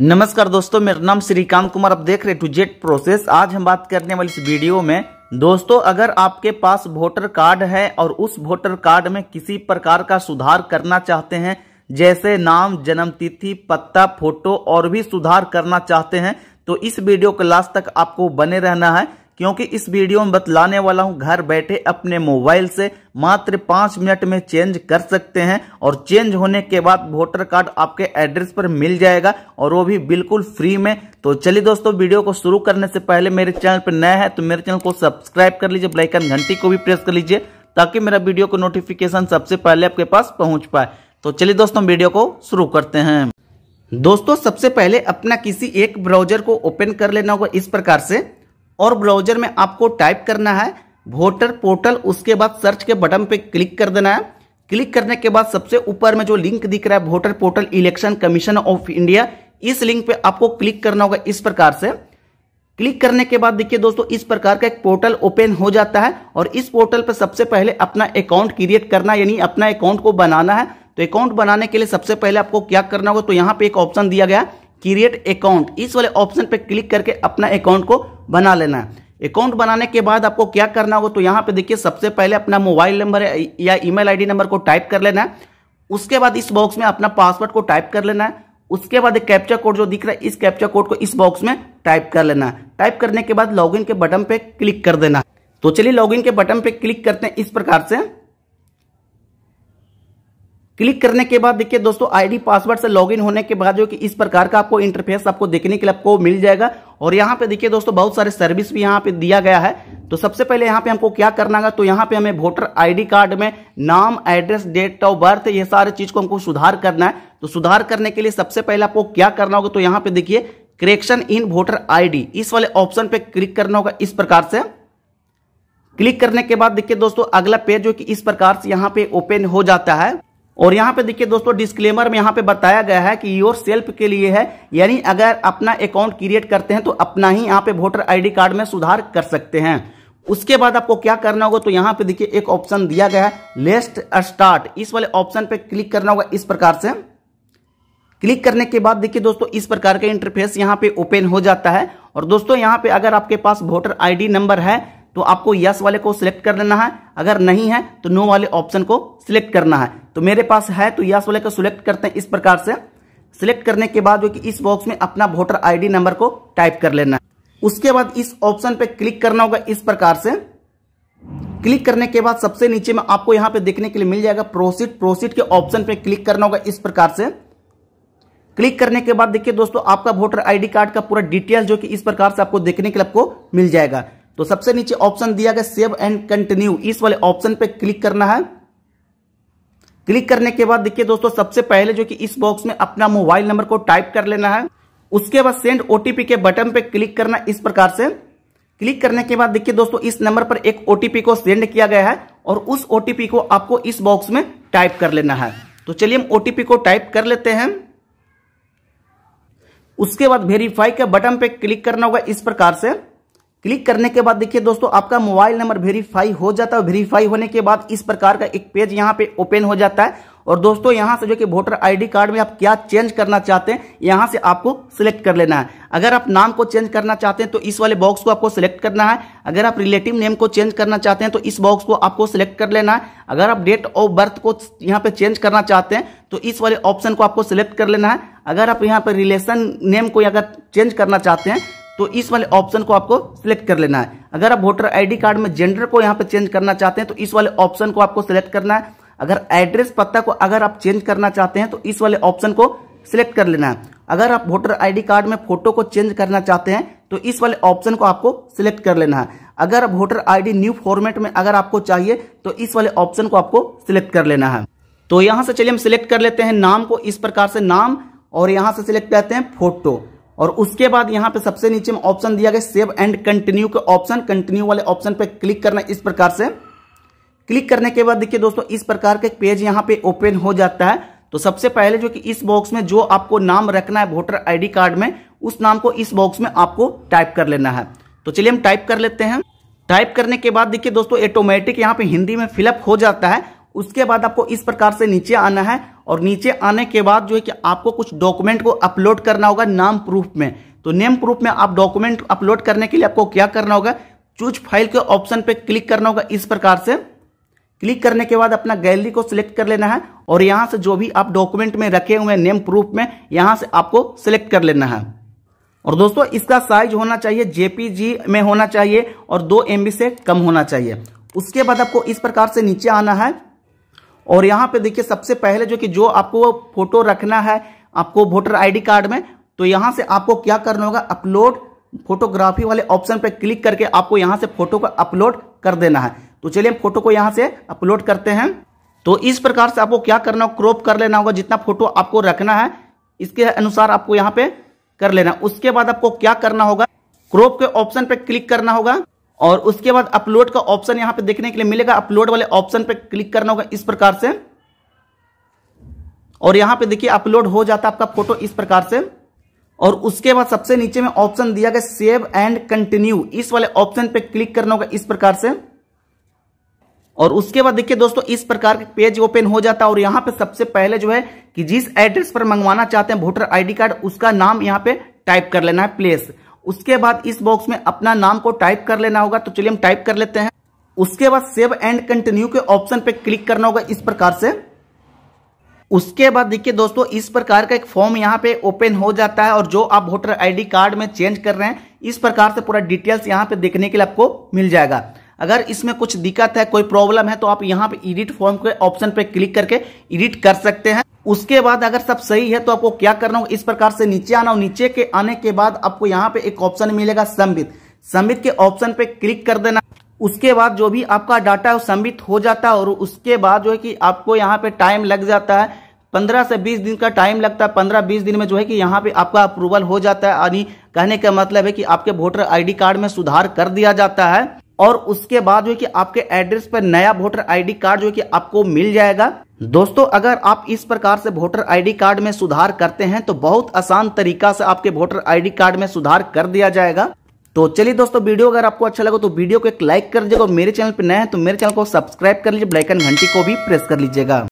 नमस्कार दोस्तों मेरा नाम श्रीकांत कुमार आप देख रहे टू जेट प्रोसेस आज हम बात करने वाले इस वीडियो में दोस्तों अगर आपके पास वोटर कार्ड है और उस वोटर कार्ड में किसी प्रकार का सुधार करना चाहते हैं जैसे नाम जन्म तिथि पत्ता फोटो और भी सुधार करना चाहते हैं तो इस वीडियो के लास्ट तक आपको बने रहना है क्योंकि इस वीडियो में बतलाने वाला हूं घर बैठे अपने मोबाइल से मात्र पांच मिनट में चेंज कर सकते हैं और चेंज होने के बाद वोटर कार्ड आपके एड्रेस पर मिल जाएगा और वो भी बिल्कुल फ्री में तो चलिए दोस्तों वीडियो को शुरू करने से पहले मेरे चैनल पर नया है तो मेरे चैनल को सब्सक्राइब कर लीजिए ब्लाइकन घंटी को भी प्रेस कर लीजिए ताकि मेरा वीडियो को नोटिफिकेशन सबसे पहले आपके पास पहुंच पाए तो चलिए दोस्तों वीडियो को शुरू करते हैं दोस्तों सबसे पहले अपना किसी एक ब्राउजर को ओपन कर लेना होगा इस प्रकार से और ब्राउजर में आपको टाइप करना है वोटर पोर्टल उसके बाद सर्च के बटन पे क्लिक कर देना है क्लिक करने के बाद सबसे ऊपर में जो लिंक दिख रहा है voter portal election commission of India इस लिंक पे आपको क्लिक करना होगा इस प्रकार से क्लिक करने के बाद देखिए दोस्तों इस प्रकार का एक पोर्टल ओपन हो जाता है और इस पोर्टल पर सबसे पहले अपना अकाउंट क्रिएट करना यानी अपना अकाउंट को बनाना है तो अकाउंट बनाने के लिए सबसे पहले आपको क्या करना होगा तो यहाँ पे एक ऑप्शन दिया गया है क्रिएट अकाउंट इस वाले ऑप्शन पे क्लिक करके अपना अकाउंट को बना लेना है अकाउंट बनाने के बाद आपको क्या करना होगा तो यहाँ पे देखिए सबसे पहले अपना मोबाइल नंबर या ईमेल आईडी नंबर को टाइप कर लेना है उसके बाद इस बॉक्स में अपना पासवर्ड को टाइप कर लेना है उसके बाद एक कैप्चा कोड जो दिख रहा है इस कैप्चा कोड को इस बॉक्स में टाइप कर लेना है टाइप करने के बाद लॉगिन के बटन पे क्लिक कर देना तो चलिए लॉगिन के बटन पे क्लिक करते हैं इस प्रकार से क्लिक करने के बाद देखिए दोस्तों आईडी पासवर्ड से लॉगिन होने के बाद जो कि इस प्रकार का आपको इंटरफेस आपको देखने के लिए आपको मिल जाएगा और यहाँ पे देखिए दोस्तों बहुत सारे सर्विस भी यहाँ पे दिया गया है तो सबसे पहले यहाँ पे हमको क्या करना होगा तो यहाँ पे हमें वोटर आईडी कार्ड में नाम एड्रेस डेट ऑफ बर्थ ये सारे चीज को हमको सुधार करना है तो सुधार करने के लिए सबसे पहले आपको क्या करना होगा तो यहाँ पे देखिए क्रेक्शन इन वोटर आईडी इस वाले ऑप्शन पे क्लिक करना होगा इस प्रकार से क्लिक करने के बाद देखिए दोस्तों अगला पेज जो कि इस प्रकार से यहाँ पे ओपन हो जाता है और यहाँ पे देखिए दोस्तों डिस्क्लेमर में यहां पे बताया गया है कि योर सेल्फ के लिए है यानी अगर अपना अकाउंट क्रिएट करते हैं तो अपना ही यहाँ पे वोटर आईडी कार्ड में सुधार कर सकते हैं उसके बाद आपको क्या करना होगा तो यहाँ पे देखिए एक ऑप्शन दिया गया है लेस्ट स्टार्ट इस वाले ऑप्शन पे क्लिक करना होगा इस प्रकार से क्लिक करने के बाद देखिए दोस्तों इस प्रकार का इंटरफेस यहाँ पे ओपन हो जाता है और दोस्तों यहाँ पे अगर आपके पास वोटर आईडी नंबर है तो आपको यस वाले को सिलेक्ट कर लेना है अगर नहीं है तो नो वाले ऑप्शन को सिलेक्ट करना है तो मेरे पास है तो यस वाले को सिलेक्ट करते हैं इस प्रकार से सिलेक्ट करने के बाद जो कि इस बॉक्स में अपना वोटर आईडी नंबर को टाइप कर लेना है उसके बाद इस ऑप्शन पे क्लिक करना होगा इस प्रकार से क्लिक करने के बाद सबसे नीचे में आपको यहां पे देखने के लिए मिल जाएगा प्रोसीड प्रोसीड के ऑप्शन पे क्लिक करना होगा इस प्रकार से क्लिक करने के बाद देखिए दोस्तों आपका वोटर आईडी कार्ड का पूरा डिटेल जो कि इस प्रकार से आपको देखने के लिए आपको मिल जाएगा तो सबसे नीचे ऑप्शन दिया गया सेव एंड कंटिन्यू इस वाले ऑप्शन पे क्लिक करना है क्लिक करने के बाद देखिए दोस्तों सबसे पहले जो कि इस बॉक्स में अपना मोबाइल नंबर को टाइप कर लेना है उसके बाद सेंड ओटीपी के बटन पे क्लिक करना इस प्रकार से क्लिक करने के बाद देखिए दोस्तों इस नंबर पर एक ओटीपी को सेंड किया गया है और उस ओटीपी को आपको इस बॉक्स में टाइप कर लेना है तो चलिए हम ओटीपी को टाइप कर लेते हैं उसके बाद वेरीफाई के बटन पे क्लिक करना होगा इस प्रकार से क्लिक करने के बाद देखिए दोस्तों आपका मोबाइल नंबर वेरीफाई हो जाता है वेरीफाई होने के बाद इस प्रकार का एक पेज यहाँ पे ओपन हो जाता है और दोस्तों यहाँ से जो कि वोटर आईडी कार्ड में आप क्या चेंज करना चाहते हैं यहाँ से आपको सिलेक्ट कर लेना है अगर आप नाम को चेंज करना चाहते हैं तो इस वाले बॉक्स को आपको सिलेक्ट करना है अगर आप रिलेटिव नेम को चेंज करना चाहते हैं तो इस बॉक्स को आपको सिलेक्ट कर लेना है अगर आप डेट ऑफ बर्थ को यहाँ पे चेंज करना चाहते हैं तो इस वाले ऑप्शन को आपको सिलेक्ट कर लेना है अगर आप यहाँ पर रिलेशन नेम को अगर चेंज करना चाहते हैं तो इस वाले ऑप्शन को आपको सिलेक्ट कर लेना है अगर आप वोटर आईडी कार्ड में जेंडर को यहाँ पे चेंज करना चाहते हैं तो इस वाले ऑप्शन को आपको सिलेक्ट करना है अगर एड्रेस पत्ता को अगर आप चेंज करना चाहते हैं तो इस वाले ऑप्शन को सिलेक्ट कर लेना है अगर आप वोटर आईडी कार्ड में फोटो को चेंज करना चाहते हैं तो इस वाले ऑप्शन को आपको सिलेक्ट कर लेना है अगर आप वोटर आईडी न्यू फॉर्मेट में अगर आपको चाहिए तो इस वाले ऑप्शन को आपको सिलेक्ट कर लेना है तो यहां से चलिए हम सिलेक्ट कर लेते हैं नाम को इस प्रकार से नाम और यहां से सिलेक्ट करते हैं फोटो और उसके बाद यहां पे सबसे नीचे में ऑप्शन दिया गया सेव एंड कंटिन्यू के ऑप्शन कंटिन्यू वाले ऑप्शन पे क्लिक करना इस प्रकार से क्लिक करने के बाद देखिए दोस्तों इस प्रकार का पेज यहां पे ओपन हो जाता है तो सबसे पहले जो कि इस बॉक्स में जो आपको नाम रखना है वोटर आईडी कार्ड में उस नाम को इस बॉक्स में आपको टाइप कर लेना है तो चलिए हम टाइप कर लेते हैं टाइप करने के बाद देखिए दोस्तों ऑटोमेटिक यहाँ पे हिंदी में फिलअप हो जाता है उसके बाद आपको इस प्रकार से नीचे आना है और नीचे आने के बाद जो है कि आपको कुछ डॉक्यूमेंट को अपलोड करना होगा नाम प्रूफ में तो नेम प्रूफ में आप डॉक्यूमेंट अपलोड करने के लिए आपको क्या करना होगा चूज फाइल के ऑप्शन पे क्लिक करना होगा इस प्रकार से क्लिक करने के बाद अपना गैलरी को सिलेक्ट कर लेना है और यहां से जो भी आप डॉक्यूमेंट में रखे हुए नेम प्रूफ में यहां से आपको सिलेक्ट कर लेना है और दोस्तों इसका साइज होना चाहिए जेपीजी में होना चाहिए और दो एमबी से कम होना चाहिए उसके बाद आपको इस प्रकार से नीचे आना है और यहाँ पे देखिए सबसे पहले जो कि जो आपको फोटो रखना है आपको वोटर आईडी कार्ड में तो यहाँ से आपको क्या करना होगा अपलोड फोटोग्राफी वाले ऑप्शन पर क्लिक करके आपको यहाँ से फोटो को अपलोड कर देना है तो चलिए हम फोटो को यहाँ से अपलोड करते हैं तो इस प्रकार से आपको क्या करना होगा क्रॉप कर लेना होगा जितना फोटो आपको रखना है इसके अनुसार आपको यहाँ पे कर लेना उसके बाद आपको क्या करना होगा क्रॉप के ऑप्शन पे क्लिक करना होगा और उसके बाद अपलोड का ऑप्शन यहां पे देखने के लिए मिलेगा अपलोड वाले ऑप्शन पे क्लिक करना होगा इस प्रकार से और यहां पे देखिए अपलोड हो जाता है आपका फोटो इस प्रकार से और उसके बाद सबसे नीचे में ऑप्शन दिया गया सेव एंड कंटिन्यू इस वाले ऑप्शन पे क्लिक करना होगा इस प्रकार से और उसके बाद देखिए दोस्तों इस प्रकार का पेज ओपन हो जाता है और यहां पे सबसे पहले जो है कि जिस एड्रेस पर मंगवाना चाहते हैं वोटर आईडी कार्ड उसका नाम यहां पे टाइप कर लेना है प्लेस उसके बाद इस बॉक्स में अपना नाम को टाइप कर लेना होगा तो चलिए हम टाइप कर लेते हैं उसके बाद सेव एंड कंटिन्यू के ऑप्शन पे क्लिक करना होगा इस प्रकार से उसके बाद देखिए दोस्तों इस प्रकार का एक फॉर्म यहाँ पे ओपन हो जाता है और जो आप वोटर आईडी कार्ड में चेंज कर रहे हैं इस प्रकार से पूरा डिटेल्स यहाँ पे देखने के लिए आपको मिल जाएगा अगर इसमें कुछ दिक्कत है कोई प्रॉब्लम है तो आप यहाँ पे एडिट फॉर्म के ऑप्शन पे क्लिक करके एडिट कर सकते हैं उसके बाद अगर सब सही है तो आपको क्या करना होगा इस प्रकार से नीचे आना हो नीचे के आने के बाद आपको यहाँ पे एक ऑप्शन मिलेगा संबित संबित के ऑप्शन पे क्लिक कर देना उसके बाद जो भी आपका डाटा है संबित हो जाता है और उसके बाद जो है कि आपको यहाँ पे टाइम लग जाता है पंद्रह से बीस दिन का टाइम लगता है पंद्रह बीस दिन में जो है कि यहाँ पे आपका अप्रूवल हो जाता है यानी कहने का मतलब है कि आपके वोटर आईडी कार्ड में सुधार कर दिया जाता है और उसके बाद जो है कि आपके एड्रेस पर नया वोटर आईडी कार्ड जो है कि आपको मिल जाएगा दोस्तों अगर आप इस प्रकार से वोटर आईडी कार्ड में सुधार करते हैं तो बहुत आसान तरीका से आपके वोटर आईडी कार्ड में सुधार कर दिया जाएगा तो चलिए दोस्तों वीडियो अगर आपको अच्छा लगा तो वीडियो को एक लाइक कर दीजिएगा मेरे चैनल पर नए हैं तो मेरे चैनल को सब्सक्राइब कर लीजिए ब्लाइकन घंटी को भी प्रेस कर लीजिएगा